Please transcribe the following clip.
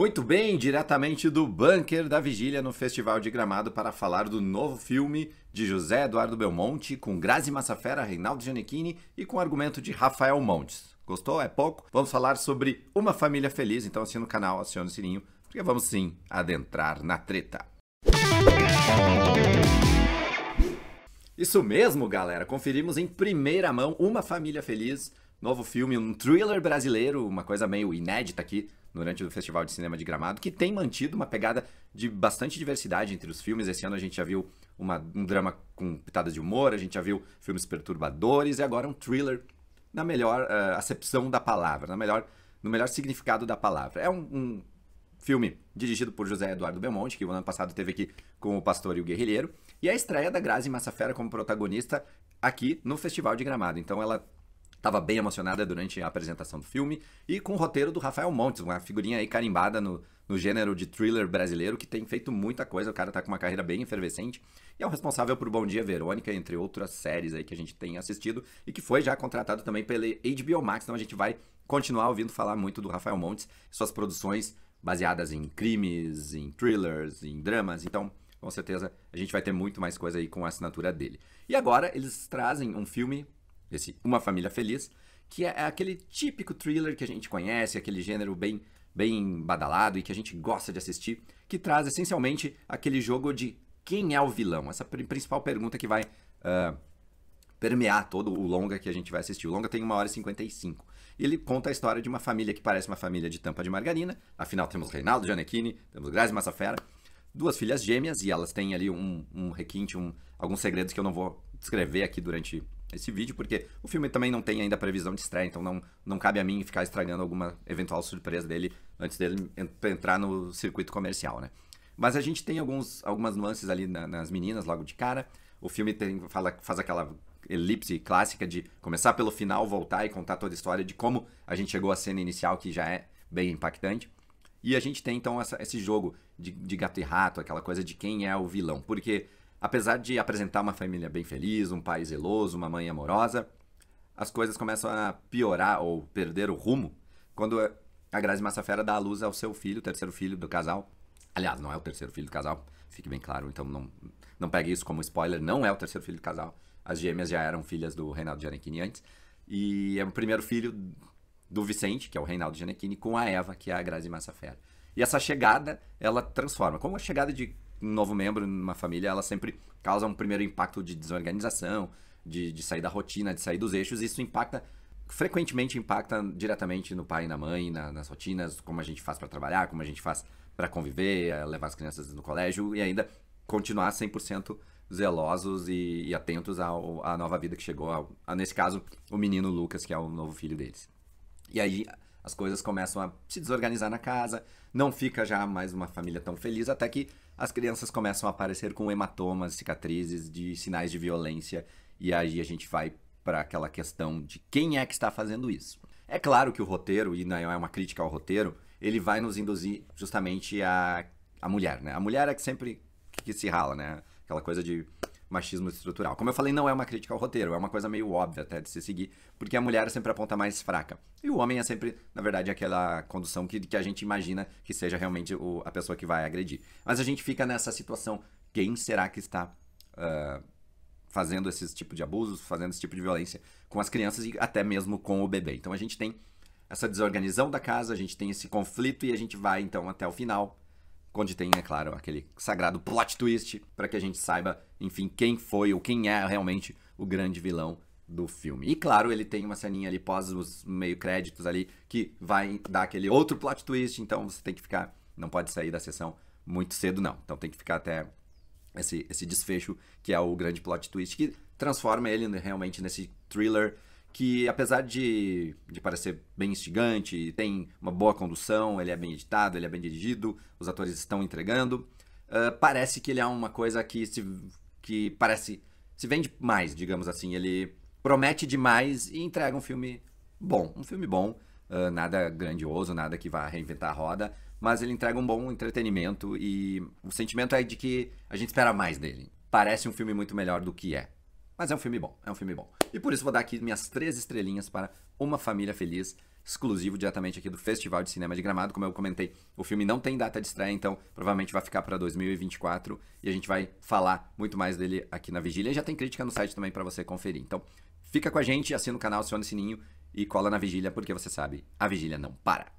Muito bem, diretamente do bunker da vigília no Festival de Gramado para falar do novo filme de José Eduardo Belmonte, com Grazi Massafera, Reinaldo Giannichini e com argumento de Rafael Montes. Gostou? É pouco? Vamos falar sobre Uma Família Feliz, então assina o canal, aciona o sininho, porque vamos sim adentrar na treta. Isso mesmo, galera! Conferimos em primeira mão Uma Família Feliz, novo filme, um thriller brasileiro, uma coisa meio inédita aqui durante o Festival de Cinema de Gramado, que tem mantido uma pegada de bastante diversidade entre os filmes. Esse ano a gente já viu uma, um drama com pitadas de humor, a gente já viu filmes perturbadores e agora um thriller na melhor uh, acepção da palavra, na melhor, no melhor significado da palavra. É um, um filme dirigido por José Eduardo Belmonte, que o ano passado teve aqui com O Pastor e o Guerrilheiro, e é a estreia da Grazi Massafera como protagonista aqui no Festival de Gramado. Então ela estava bem emocionada durante a apresentação do filme e com o roteiro do Rafael Montes, uma figurinha aí carimbada no, no gênero de thriller brasileiro que tem feito muita coisa. O cara tá com uma carreira bem efervescente e é o responsável por Bom Dia Verônica, entre outras séries aí que a gente tem assistido e que foi já contratado também pela HBO Max. Então a gente vai continuar ouvindo falar muito do Rafael Montes, suas produções baseadas em crimes, em thrillers, em dramas. Então, com certeza, a gente vai ter muito mais coisa aí com a assinatura dele. E agora eles trazem um filme esse Uma Família Feliz, que é, é aquele típico thriller que a gente conhece, aquele gênero bem, bem badalado e que a gente gosta de assistir, que traz essencialmente aquele jogo de quem é o vilão, essa principal pergunta que vai uh, permear todo o longa que a gente vai assistir. O longa tem 1 hora e 55. E ele conta a história de uma família que parece uma família de tampa de margarina. Afinal, temos Reinaldo Giannettini, temos Grazi Massafera, duas filhas gêmeas, e elas têm ali um, um requinte, um, alguns segredos que eu não vou descrever aqui durante esse vídeo, porque o filme também não tem ainda previsão de estreia, então não, não cabe a mim ficar estragando alguma eventual surpresa dele antes dele entrar no circuito comercial, né? Mas a gente tem alguns, algumas nuances ali na, nas meninas logo de cara. O filme tem, fala, faz aquela elipse clássica de começar pelo final, voltar e contar toda a história de como a gente chegou à cena inicial, que já é bem impactante. E a gente tem então essa, esse jogo de, de gato e rato, aquela coisa de quem é o vilão. Porque Apesar de apresentar uma família bem feliz, um pai zeloso, uma mãe amorosa, as coisas começam a piorar ou perder o rumo quando a Grazi Massafera dá a luz ao seu filho, o terceiro filho do casal. Aliás, não é o terceiro filho do casal, fique bem claro, então não, não pegue isso como spoiler, não é o terceiro filho do casal. As gêmeas já eram filhas do Reinaldo Giannichini antes. E é o primeiro filho do Vicente, que é o Reinaldo Giannichini, com a Eva, que é a Grazi Massafera. E essa chegada, ela transforma. Como a chegada de um novo membro numa família, ela sempre causa um primeiro impacto de desorganização, de, de sair da rotina, de sair dos eixos, e isso impacta frequentemente impacta diretamente no pai e na mãe, na, nas rotinas, como a gente faz para trabalhar, como a gente faz para conviver, eh, levar as crianças no colégio e ainda continuar 100% zelosos e, e atentos ao, à nova vida que chegou, ao, a, nesse caso, o menino Lucas, que é o novo filho deles. E aí as coisas começam a se desorganizar na casa, não fica já mais uma família tão feliz, até que as crianças começam a aparecer com hematomas, cicatrizes de sinais de violência, e aí a gente vai para aquela questão de quem é que está fazendo isso. É claro que o roteiro, e não é uma crítica ao roteiro, ele vai nos induzir justamente a, a mulher, né? A mulher é que sempre que se rala, né? Aquela coisa de machismo estrutural. Como eu falei, não é uma crítica ao roteiro, é uma coisa meio óbvia até de se seguir, porque a mulher é sempre a ponta mais fraca. E o homem é sempre, na verdade, aquela condução que, que a gente imagina que seja realmente o, a pessoa que vai agredir. Mas a gente fica nessa situação. Quem será que está. Uh, fazendo esse tipo de abusos, fazendo esse tipo de violência com as crianças e até mesmo com o bebê. Então a gente tem essa desorganização da casa, a gente tem esse conflito e a gente vai então até o final onde tem, é claro, aquele sagrado plot twist para que a gente saiba, enfim, quem foi ou quem é realmente o grande vilão do filme. E claro, ele tem uma ceninha ali pós os meio créditos ali que vai dar aquele outro plot twist, então você tem que ficar, não pode sair da sessão muito cedo não. Então tem que ficar até esse, esse desfecho que é o grande plot twist que transforma ele realmente nesse thriller que apesar de, de parecer bem instigante, tem uma boa condução, ele é bem editado, ele é bem dirigido, os atores estão entregando, uh, parece que ele é uma coisa que se que parece se vende mais, digamos assim, ele promete demais e entrega um filme bom, um filme bom, uh, nada grandioso, nada que vá reinventar a roda, mas ele entrega um bom entretenimento e o sentimento é de que a gente espera mais dele. Parece um filme muito melhor do que é. Mas é um filme bom, é um filme bom. E por isso vou dar aqui minhas três estrelinhas para Uma Família Feliz, exclusivo diretamente aqui do Festival de Cinema de Gramado. Como eu comentei, o filme não tem data de estreia, então provavelmente vai ficar para 2024 e a gente vai falar muito mais dele aqui na vigília. E já tem crítica no site também para você conferir. Então fica com a gente, assina o canal, aciona o sininho e cola na vigília, porque você sabe, a vigília não para.